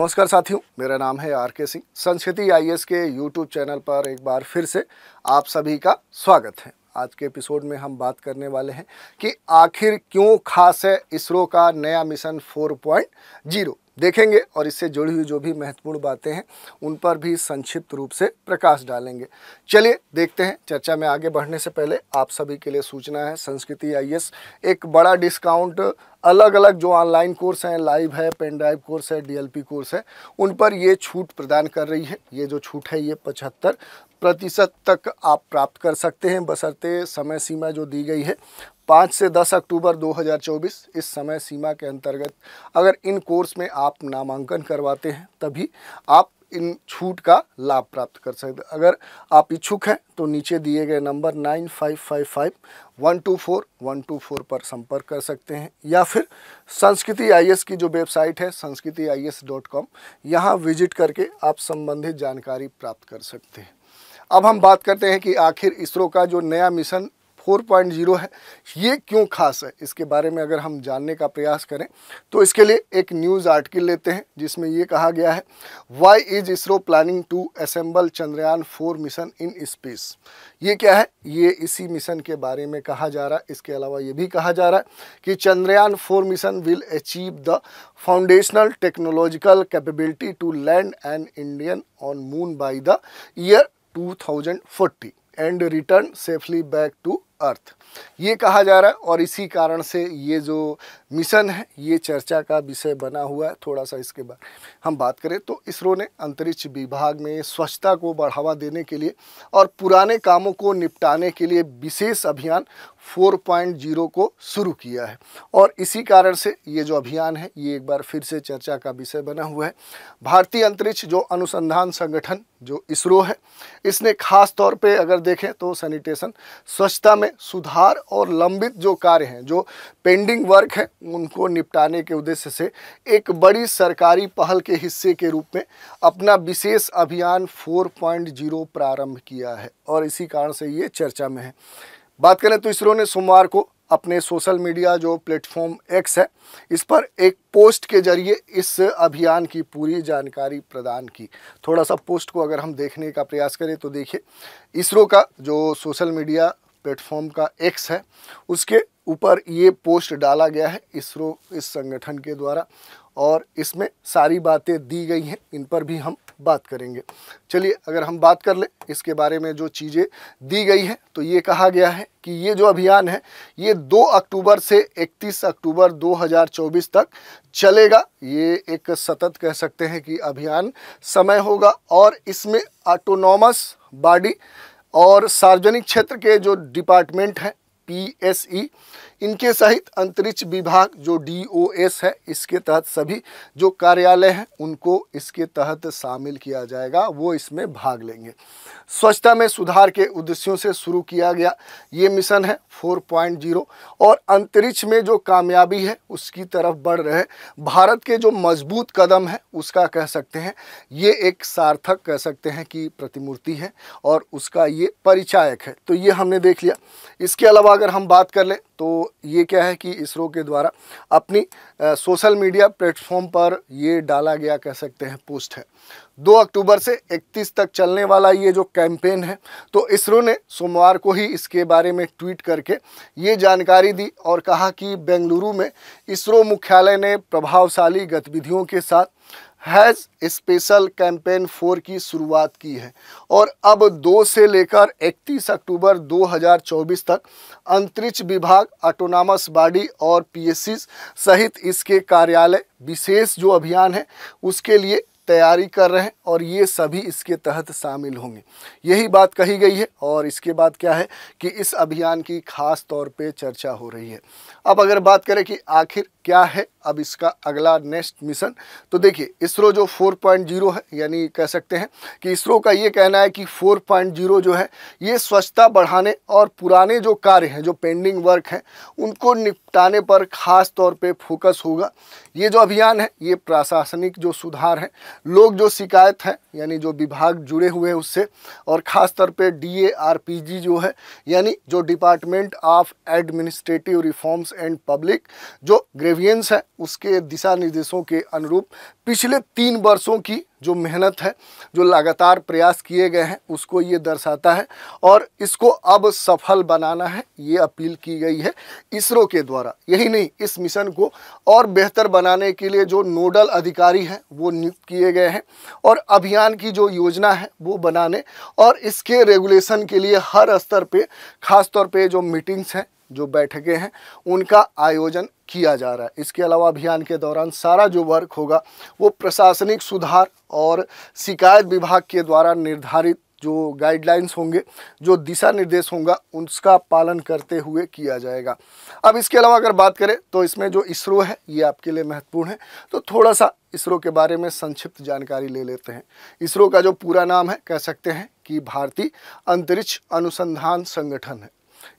नमस्कार साथियों मेरा नाम है आर के सिंह संस्कृति आईएएस के यूट्यूब चैनल पर एक बार फिर से आप सभी का स्वागत है आज के एपिसोड में हम बात करने वाले हैं कि आखिर क्यों खास है इसरो का नया मिशन 4.0 देखेंगे और इससे जुड़ी हुई जो भी महत्वपूर्ण बातें हैं उन पर भी संक्षिप्त रूप से प्रकाश डालेंगे चलिए देखते हैं चर्चा में आगे बढ़ने से पहले आप सभी के लिए सूचना है संस्कृति आई एक बड़ा डिस्काउंट अलग अलग जो ऑनलाइन कोर्स हैं लाइव है पेन ड्राइव कोर्स है डीएलपी कोर्स है उन पर ये छूट प्रदान कर रही है ये जो छूट है ये पचहत्तर प्रतिशत तक आप प्राप्त कर सकते हैं बसरते समय सीमा जो दी गई है पाँच से दस अक्टूबर 2024 इस समय सीमा के अंतर्गत अगर इन कोर्स में आप नामांकन करवाते हैं तभी आप इन छूट का लाभ प्राप्त कर सकते अगर आप इच्छुक हैं तो नीचे दिए गए number nine five five five one two four one two four पर संपर्क कर सकते हैं या फिर संस्कृति आई की जो वेबसाइट है Sanskriti I S dot com यहाँ विजिट करके आप संबंधित जानकारी प्राप्त कर सकते हैं अब हम बात करते हैं कि आखिर इसरो का जो नया मिशन 4.0 है ये क्यों खास है इसके बारे में अगर हम जानने का प्रयास करें तो इसके लिए एक न्यूज़ आर्टिकल लेते हैं जिसमें ये कहा गया है why is ISRO planning to assemble Chandrayaan four mission in space ये क्या है ये इसी मिशन के बारे में कहा जा रहा है इसके अलावा ये भी कहा जा रहा है कि Chandrayaan four mission will achieve the foundational technological capability to land an Indian on moon by the year 2040 and return safely back to earth ये कहा जा रहा है और इसी कारण से ये जो मिशन है ये चर्चा का विषय बना हुआ है थोड़ा सा इसके बाद हम बात करें तो इसरो ने अंतरिक्ष विभाग में स्वच्छता को बढ़ावा देने के लिए और पुराने कामों को निपटाने के लिए विशेष अभियान 4.0 को शुरू किया है और इसी कारण से ये जो अभियान है ये एक बार फिर से चर्चा का विषय बना हुआ है भारतीय अंतरिक्ष जो अनुसंधान संगठन जो इसरो है इसने खास तौर पे अगर देखें तो सैनिटेशन स्वच्छता में में सुधार और लंबित जो कार्य हैं जो पेंडिंग वर्क है उनको निपटाने के उद्देश्य से एक बड़ी सरकारी पहल के हिस्से के रूप में अपना विशेष अभियान 4.0 प्रारंभ किया है और इसी कारण से ये चर्चा में है बात करें तो इसरो ने सोमवार को अपने सोशल मीडिया जो प्लेटफॉर्म एक्स है इस पर एक पोस्ट के जरिए इस अभियान की पूरी जानकारी प्रदान की थोड़ा सा पोस्ट को अगर हम देखने का प्रयास करें तो देखिए इसरो का जो सोशल मीडिया प्लेटफॉर्म का एक्स है उसके ऊपर ये पोस्ट डाला गया है इसरो इस संगठन के द्वारा और इसमें सारी बातें दी गई हैं इन पर भी हम बात करेंगे चलिए अगर हम बात कर लें इसके बारे में जो चीज़ें दी गई हैं तो ये कहा गया है कि ये जो अभियान है ये 2 अक्टूबर से 31 अक्टूबर 2024 तक चलेगा ये एक सतत कह सकते हैं कि अभियान समय होगा और इसमें ऑटोनॉमस बॉडी और सार्वजनिक क्षेत्र के जो डिपार्टमेंट हैं पीएसई इनके सहित अंतरिक्ष विभाग जो डीओएस है इसके तहत सभी जो कार्यालय हैं उनको इसके तहत शामिल किया जाएगा वो इसमें भाग लेंगे स्वच्छता में सुधार के उद्देश्यों से शुरू किया गया ये मिशन है 4.0 और अंतरिक्ष में जो कामयाबी है उसकी तरफ बढ़ रहे भारत के जो मजबूत कदम है उसका कह सकते हैं ये एक सार्थक कह सकते हैं कि प्रतिमूर्ति है और उसका ये परिचायक है तो ये हमने देख लिया इसके अलावा अगर हम बात कर लें तो ये क्या है कि इसरो के द्वारा अपनी आ, सोशल मीडिया प्लेटफॉर्म पर ये डाला गया कह सकते हैं पोस्ट है 2 अक्टूबर से 31 तक चलने वाला ये जो कैंपेन है तो इसरो ने सोमवार को ही इसके बारे में ट्वीट करके ये जानकारी दी और कहा कि बेंगलुरु में इसरो मुख्यालय ने प्रभावशाली गतिविधियों के साथ हैज़ स्पेशल कैंपेन फोर की शुरुआत की है और अब दो से लेकर 31 अक्टूबर 2024 तक अंतरिक्ष विभाग ऑटोनामस बॉडी और पी सहित इसके कार्यालय विशेष जो अभियान है उसके लिए तैयारी कर रहे हैं और ये सभी इसके तहत शामिल होंगे यही बात कही गई है और इसके बाद क्या है कि इस अभियान की खास तौर पे चर्चा हो रही है अब अगर बात करें कि आखिर क्या है अब इसका अगला नेक्स्ट मिशन तो देखिए इसरो जो 4.0 है यानी कह सकते हैं कि इसरो का ये कहना है कि 4.0 जो है ये स्वच्छता बढ़ाने और पुराने जो कार्य हैं जो पेंडिंग वर्क हैं उनको निपटाने पर ख़ास तौर पे फोकस होगा ये जो अभियान है ये प्रशासनिक जो सुधार है लोग जो शिकायत हैं यानी जो विभाग जुड़े हुए हैं उससे और ख़ास तौर पर डी जो है यानी जो department of administrative reforms and public जो ग्रेवियंस है उसके दिशा निर्देशों के अनुरूप पिछले तीन वर्षों की जो मेहनत है जो लगातार प्रयास किए गए हैं उसको ये दर्शाता है और इसको अब सफल बनाना है ये अपील की गई है इसरो के द्वारा यही नहीं इस मिशन को और बेहतर बनाने के लिए जो नोडल अधिकारी हैं वो नियुक्त किए गए हैं और अभियान की जो योजना है वो बनाने और इसके रेगुलेशन के लिए हर स्तर पर खासतौर पर जो मीटिंग्स हैं जो बैठकें हैं उनका आयोजन किया जा रहा है इसके अलावा अभियान के दौरान सारा जो वर्क होगा वो प्रशासनिक सुधार और शिकायत विभाग के द्वारा निर्धारित जो गाइडलाइंस होंगे जो दिशा निर्देश होगा उसका पालन करते हुए किया जाएगा अब इसके अलावा अगर बात करें तो इसमें जो इसरो है ये आपके लिए महत्वपूर्ण है तो थोड़ा सा इसरो के बारे में संक्षिप्त जानकारी ले लेते हैं इसरो का जो पूरा नाम है कह सकते हैं कि भारतीय अंतरिक्ष अनुसंधान संगठन है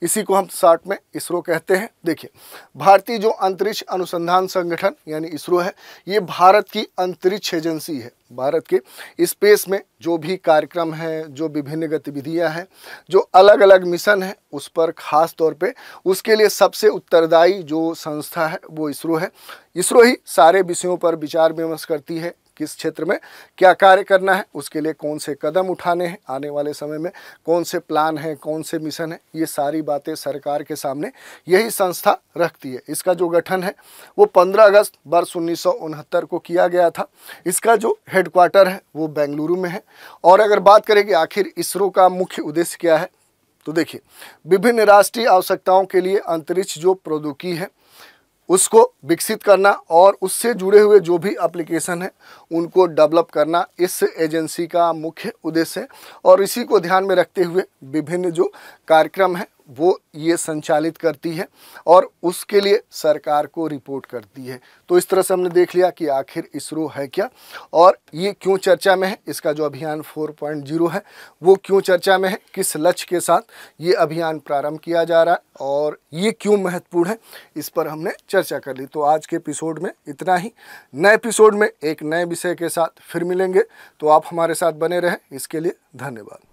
इसी को हम शार्ट में इसरो कहते हैं देखिए भारतीय जो अंतरिक्ष अनुसंधान संगठन यानी इसरो है ये भारत की अंतरिक्ष एजेंसी है भारत के स्पेस में जो भी कार्यक्रम हैं जो विभिन्न गतिविधियां हैं जो अलग अलग मिशन हैं उस पर ख़ास तौर पे उसके लिए सबसे उत्तरदायी जो संस्था है वो इसरो है इसरो ही सारे विषयों पर विचार विमर्श करती है किस क्षेत्र में क्या कार्य करना है उसके लिए कौन से कदम उठाने हैं आने वाले समय में कौन से प्लान हैं कौन से मिशन हैं ये सारी बातें सरकार के सामने यही संस्था रखती है इसका जो गठन है वो पंद्रह अगस्त वर्ष उन्नीस को किया गया था इसका जो हेडक्वार्टर है वो बेंगलुरु में है और अगर बात करें कि आखिर इसरो का मुख्य उद्देश्य क्या है तो देखिए विभिन्न राष्ट्रीय आवश्यकताओं के लिए अंतरिक्ष जो प्रौद्योगिकी है उसको विकसित करना और उससे जुड़े हुए जो भी एप्लीकेशन है उनको डेवलप करना इस एजेंसी का मुख्य उद्देश्य है और इसी को ध्यान में रखते हुए विभिन्न जो कार्यक्रम है वो ये संचालित करती है और उसके लिए सरकार को रिपोर्ट करती है तो इस तरह से हमने देख लिया कि आखिर इसरो है क्या और ये क्यों चर्चा में है इसका जो अभियान 4.0 है वो क्यों चर्चा में है किस लक्ष्य के साथ ये अभियान प्रारंभ किया जा रहा है और ये क्यों महत्वपूर्ण है इस पर हमने चर्चा कर ली तो आज के एपिसोड में इतना ही नए एपिसोड में एक नए विषय के साथ फिर मिलेंगे तो आप हमारे साथ बने रहें इसके लिए धन्यवाद